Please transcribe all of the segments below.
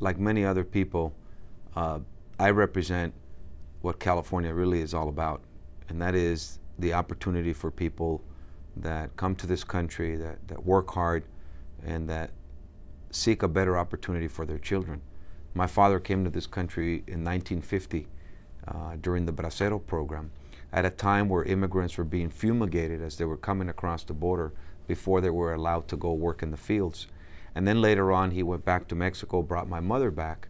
like many other people, uh, I represent what California really is all about, and that is the opportunity for people that come to this country, that, that work hard, and that seek a better opportunity for their children. My father came to this country in 1950 uh, during the Bracero program at a time where immigrants were being fumigated as they were coming across the border before they were allowed to go work in the fields. And then later on, he went back to Mexico, brought my mother back,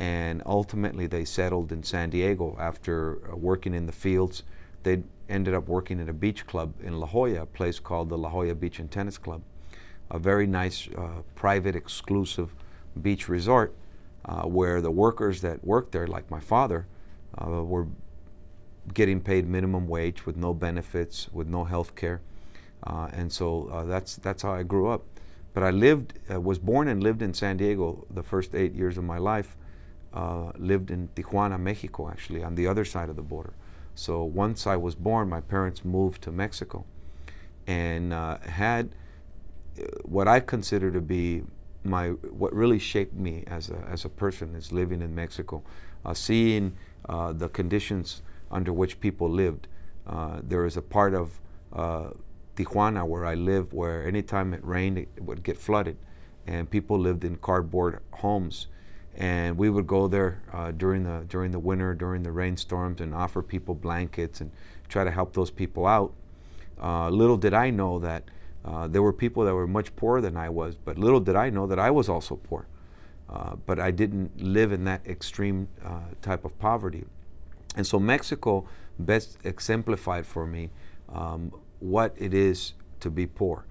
and ultimately they settled in San Diego after uh, working in the fields. They ended up working at a beach club in La Jolla, a place called the La Jolla Beach and Tennis Club, a very nice, uh, private, exclusive beach resort uh, where the workers that worked there, like my father, uh, were getting paid minimum wage with no benefits, with no health care. Uh, and so that's, that's how I grew up. But I lived, uh, was born and lived in San Diego the first eight years of my life. Uh, lived in Tijuana, Mexico, actually, on the other side of the border. So once I was born, my parents moved to Mexico and uh, had uh, what I consider to be my what really shaped me as a, as a person is living in Mexico, uh, seeing uh, the conditions under which people lived. Uh, there is a part of Tijuana, where I live, where anytime it rained, it would get flooded, and people lived in cardboard homes. And we would go there uh, during the during the winter, during the rainstorms, and offer people blankets and try to help those people out. Uh, little did I know that uh, there were people that were much poorer than I was, but little did I know that I was also poor. Uh, but I didn't live in that extreme uh, type of poverty. And so Mexico best exemplified for me um, what it is to be poor,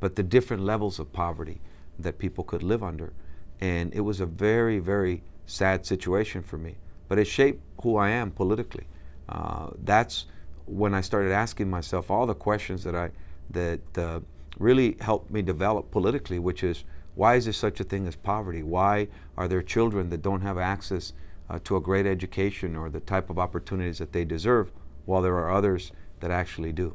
but the different levels of poverty that people could live under. And it was a very, very sad situation for me. But it shaped who I am politically. Uh, that's when I started asking myself all the questions that I that uh, really helped me develop politically, which is why is there such a thing as poverty? Why are there children that don't have access uh, to a great education or the type of opportunities that they deserve, while there are others that actually do?